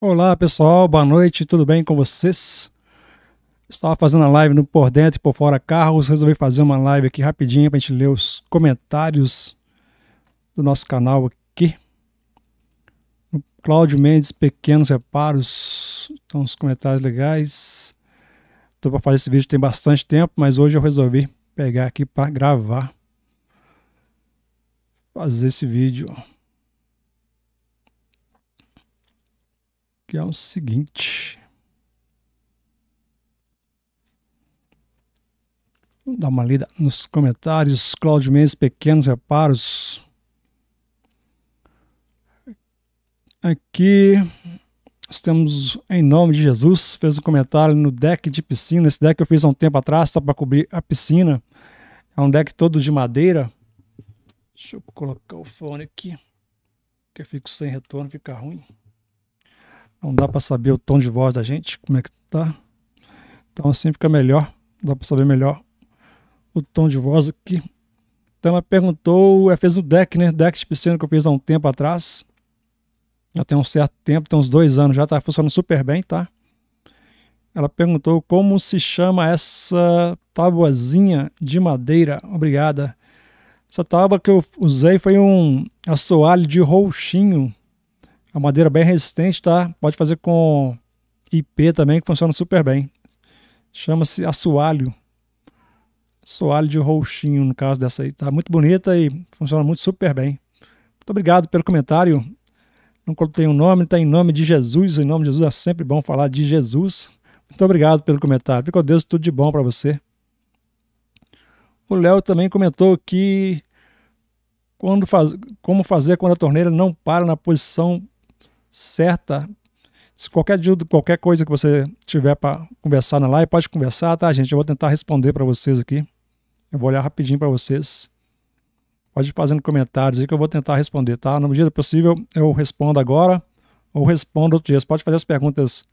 Olá pessoal, boa noite, tudo bem com vocês? Estava fazendo a live no Por Dentro e Por Fora Carros, resolvi fazer uma live aqui rapidinho para a gente ler os comentários do nosso canal aqui. Cláudio Mendes, pequenos reparos, estão os comentários legais. Estou para fazer esse vídeo tem bastante tempo, mas hoje eu resolvi pegar aqui para gravar, fazer esse vídeo. que é o seguinte. Vamos dar uma lida nos comentários. Cláudio Mendes, pequenos reparos. Aqui nós temos, em nome de Jesus, fez um comentário no deck de piscina. Esse deck eu fiz há um tempo atrás, tá para cobrir a piscina. É um deck todo de madeira. Deixa eu colocar o fone aqui, porque eu fico sem retorno, fica ruim. Não dá para saber o tom de voz da gente, como é que tá. Então assim fica melhor, dá para saber melhor o tom de voz aqui. Então ela perguntou, é, fez o deck, né? Deck de piscina que eu fiz há um tempo atrás. Já tem um certo tempo, tem uns dois anos já, tá funcionando super bem, tá? Ela perguntou como se chama essa tábuazinha de madeira. Obrigada. Essa tábua que eu usei foi um assoalho de rouxinho a madeira bem resistente, tá? Pode fazer com IP também, que funciona super bem. Chama-se assoalho. Assoalho de roxinho, no caso dessa aí. Tá muito bonita e funciona muito super bem. Muito obrigado pelo comentário. Não coloquei o um nome, tá em nome de Jesus. Em nome de Jesus é sempre bom falar de Jesus. Muito obrigado pelo comentário. Fica com Deus, tudo de bom para você. O Léo também comentou que quando faz, como fazer quando a torneira não para na posição certa. Se qualquer dia qualquer coisa que você tiver para conversar na live, pode conversar, tá, gente? Eu vou tentar responder para vocês aqui. Eu vou olhar rapidinho para vocês. Pode ir fazendo comentários aí que eu vou tentar responder, tá? Na medida possível, eu respondo agora ou respondo outro dia. Você pode fazer as perguntas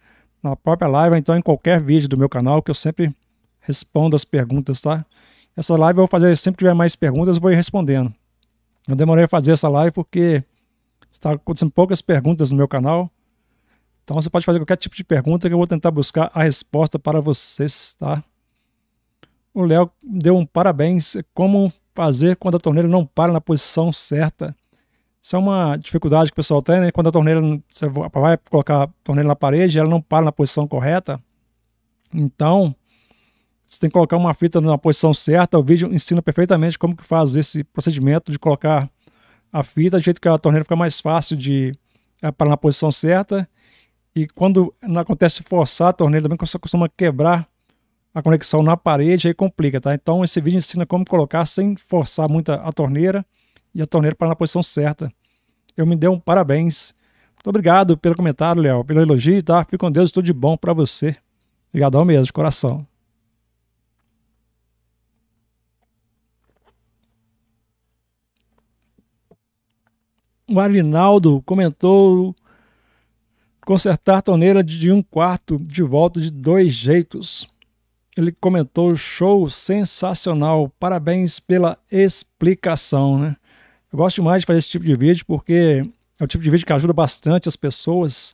na própria live, então em qualquer vídeo do meu canal, que eu sempre respondo as perguntas, tá? Essa live eu vou fazer, sempre que tiver mais perguntas, eu vou ir respondendo. Eu demorei a fazer essa live porque Está acontecendo poucas perguntas no meu canal. Então você pode fazer qualquer tipo de pergunta que eu vou tentar buscar a resposta para vocês, tá? O Léo deu um parabéns. Como fazer quando a torneira não para na posição certa? Isso é uma dificuldade que o pessoal tem, né? Quando a torneira, você vai colocar a torneira na parede, ela não para na posição correta. Então, você tem que colocar uma fita na posição certa. O vídeo ensina perfeitamente como que faz esse procedimento de colocar a fita, de jeito que a torneira fica mais fácil de eh, parar na posição certa. E quando não acontece forçar a torneira, também costuma quebrar a conexão na parede, aí complica, tá? Então esse vídeo ensina como colocar sem forçar muito a torneira e a torneira para na posição certa. Eu me dei um parabéns. Muito obrigado pelo comentário, Léo, pelo elogio, tá? Fique com Deus, tudo de bom para você. Obrigadão mesmo, de coração. o Arinaldo comentou consertar torneira de um quarto de volta de dois jeitos. Ele comentou show sensacional. Parabéns pela explicação, né? Eu gosto demais de fazer esse tipo de vídeo porque é o tipo de vídeo que ajuda bastante as pessoas.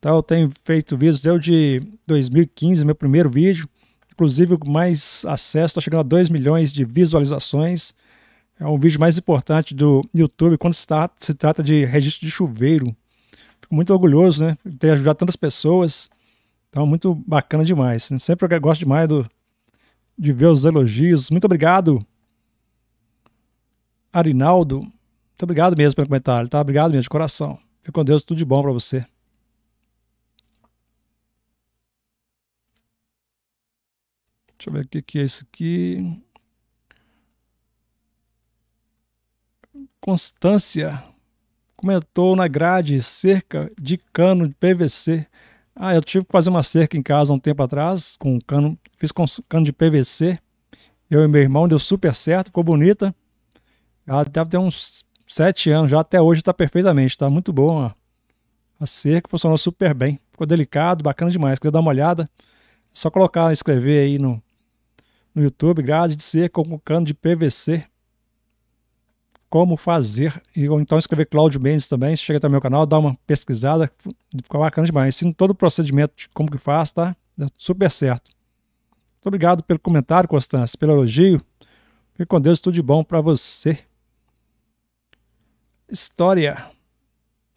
Tá? Eu tenho feito vídeos desde de 2015, meu primeiro vídeo. Inclusive, mais acesso, está chegando a 2 milhões de visualizações é o vídeo mais importante do YouTube quando se, tá, se trata de registro de chuveiro. Fico muito orgulhoso, né? De ter ajudado tantas pessoas. Então, muito bacana demais. Sempre eu gosto demais do, de ver os elogios. Muito obrigado, Arinaldo. Muito obrigado mesmo pelo comentário, tá? Obrigado mesmo, de coração. Fico com Deus, tudo de bom para você. Deixa eu ver o que, que é isso aqui. Constância comentou na grade cerca de cano de PVC. Ah, eu tive que fazer uma cerca em casa um tempo atrás, com cano, fiz com cano de PVC. Eu e meu irmão deu super certo, ficou bonita. Ela deve ter uns sete anos já, até hoje está perfeitamente, está muito bom. Ó. A cerca funcionou super bem, ficou delicado, bacana demais. Se quiser dar uma olhada, é só colocar, escrever aí no, no YouTube, grade de cerca com cano de PVC como fazer. E, ou então escrever Cláudio Mendes também. Chega até o meu canal, dá uma pesquisada. Fica bacana demais. Ensino todo o procedimento de como que faz, tá? Dá super certo. Muito obrigado pelo comentário, Constância, pelo elogio. Fique com Deus, tudo de bom para você. História.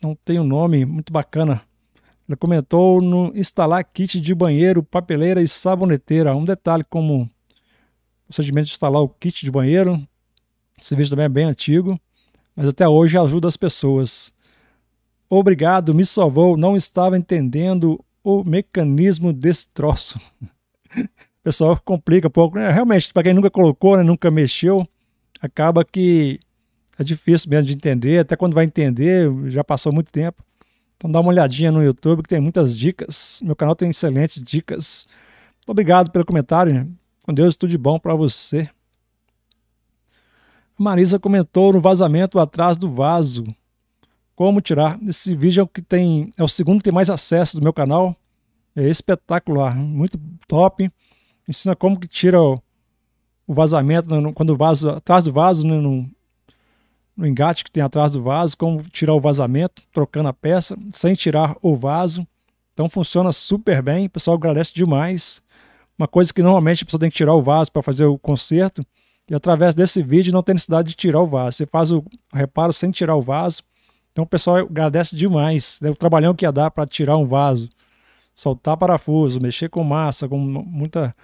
Não tem um nome, muito bacana. Ele comentou no instalar kit de banheiro, papeleira e saboneteira. Um detalhe como procedimento de instalar o kit de banheiro, esse vídeo também é bem antigo, mas até hoje ajuda as pessoas. Obrigado, me salvou. Não estava entendendo o mecanismo desse troço. o pessoal complica um pouco. Né? Realmente, para quem nunca colocou, né, nunca mexeu, acaba que é difícil mesmo de entender. Até quando vai entender, já passou muito tempo. Então dá uma olhadinha no YouTube que tem muitas dicas. Meu canal tem excelentes dicas. Muito obrigado pelo comentário. Né? Com Deus, tudo de bom para você. Marisa comentou no vazamento atrás do vaso. Como tirar? Esse vídeo é o que tem, é o segundo que tem mais acesso do meu canal. É espetacular, muito top. Ensina como que tira o, o vazamento no, quando o vaso atrás do vaso, né, no, no engate que tem atrás do vaso, como tirar o vazamento, trocando a peça sem tirar o vaso. Então funciona super bem, o pessoal agradece demais. Uma coisa que normalmente a pessoa tem que tirar o vaso para fazer o conserto, e através desse vídeo não tem necessidade de tirar o vaso. Você faz o reparo sem tirar o vaso. Então o pessoal agradece demais né, o trabalhão que ia dar para tirar um vaso. Soltar parafuso, mexer com massa, com muita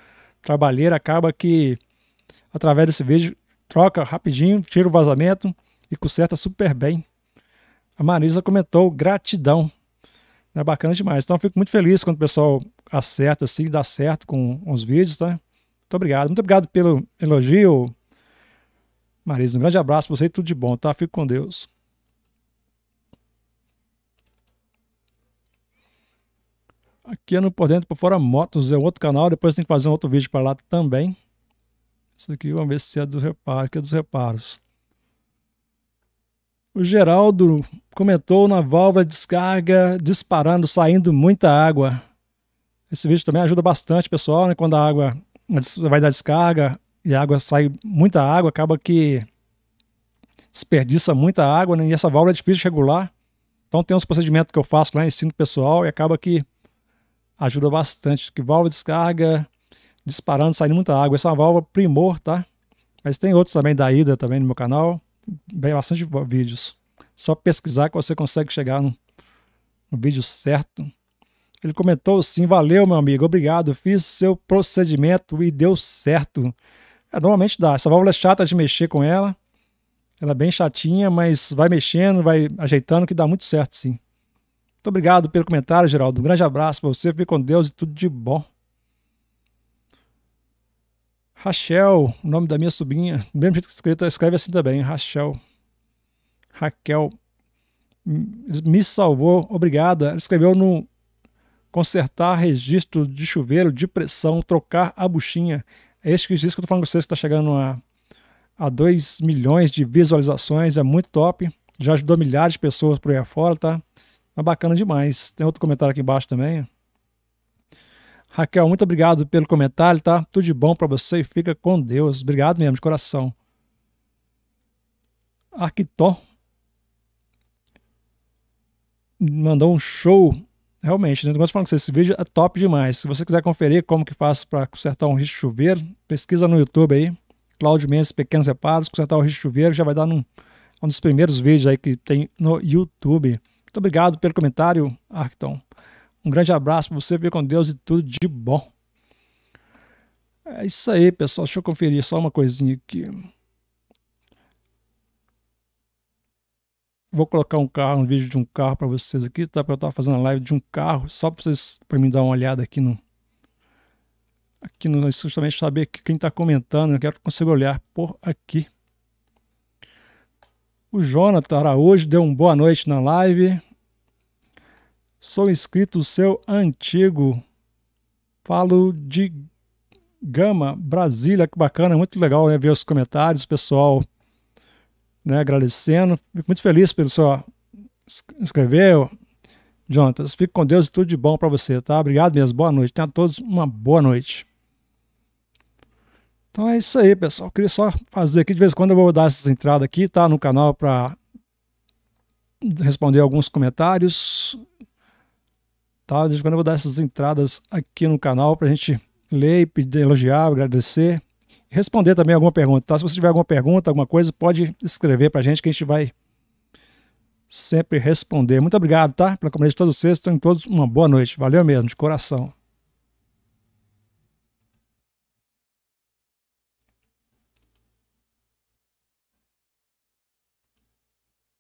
trabalheira, acaba que através desse vídeo troca rapidinho, tira o vazamento e conserta super bem. A Marisa comentou gratidão. É bacana demais. Então eu fico muito feliz quando o pessoal acerta assim, dá certo com os vídeos, tá? Muito obrigado. Muito obrigado pelo elogio. Marisa, um grande abraço pra você e tudo de bom, tá? Fico com Deus. Aqui é no Por Dentro Por Fora Motos, é outro canal. Depois tem que fazer um outro vídeo para lá também. Isso aqui, vamos ver se é dos reparos. Aqui é dos reparos. O Geraldo comentou na válvula de descarga disparando, saindo muita água. Esse vídeo também ajuda bastante, pessoal, né? Quando a água vai dar descarga e a água sai muita água, acaba que desperdiça muita água né? e essa válvula é difícil de regular. Então tem uns procedimentos que eu faço lá, ensino pessoal e acaba que ajuda bastante. Que válvula descarga, disparando, saindo muita água. Essa é uma válvula primor, tá? Mas tem outros também da Ida também no meu canal. Bem, bastante vídeos. Só pesquisar que você consegue chegar no, no vídeo certo. Ele comentou sim, valeu meu amigo, obrigado, fiz seu procedimento e deu certo. É, normalmente dá, essa válvula é chata de mexer com ela, ela é bem chatinha, mas vai mexendo, vai ajeitando que dá muito certo sim. Muito obrigado pelo comentário, Geraldo. Um grande abraço para você, fique com Deus e tudo de bom. Rachel, o nome da minha sobrinha, do mesmo jeito que escrito, escreve assim também, Rachel. Raquel me salvou, obrigada. Ela escreveu no consertar registro de chuveiro, de pressão, trocar a buchinha. É isso que eu estou falando com vocês que está chegando a, a 2 milhões de visualizações, é muito top. Já ajudou milhares de pessoas por aí afora, tá? mas tá bacana demais. Tem outro comentário aqui embaixo também. Raquel, muito obrigado pelo comentário, tá? Tudo de bom para você e fica com Deus. Obrigado mesmo, de coração. Arquiton mandou um show realmente, né? Mas falando que esse vídeo é top demais. Se você quiser conferir como que faço para consertar um risco de chuveiro, pesquisa no YouTube aí, Cláudio Mendes, Pequenos Reparos, consertar o risco de chuveiro, já vai dar num, um dos primeiros vídeos aí que tem no YouTube. Muito obrigado pelo comentário, Arcton. Um grande abraço para você, fique com Deus e tudo de bom. É isso aí, pessoal. Deixa eu conferir só uma coisinha aqui. vou colocar um carro, um vídeo de um carro para vocês aqui, tá? Porque eu tava fazendo a live de um carro, só para vocês para me dar uma olhada aqui no aqui no justamente saber quem está comentando, eu quero que consiga olhar por aqui. O Jonathan Araújo deu um boa noite na live. Sou inscrito seu antigo. Falo de Gama, Brasília, que bacana, muito legal né, ver os comentários, pessoal né, agradecendo. Fico muito feliz pelo seu escrever. Jonathan, fico com Deus e tudo de bom para você, tá? Obrigado mesmo, boa noite. Tenham todos uma boa noite. Então é isso aí, pessoal. Eu queria só fazer aqui, de vez em quando eu vou dar essas entradas aqui, tá? No canal para responder alguns comentários. Tá? De vez em quando eu vou dar essas entradas aqui no canal para a gente ler, pedir, elogiar, agradecer responder também alguma pergunta, tá? Se você tiver alguma pergunta, alguma coisa, pode escrever para a gente que a gente vai sempre responder. Muito obrigado, tá? Pela comunidade de vocês, estão Tenham todos uma boa noite. Valeu mesmo, de coração.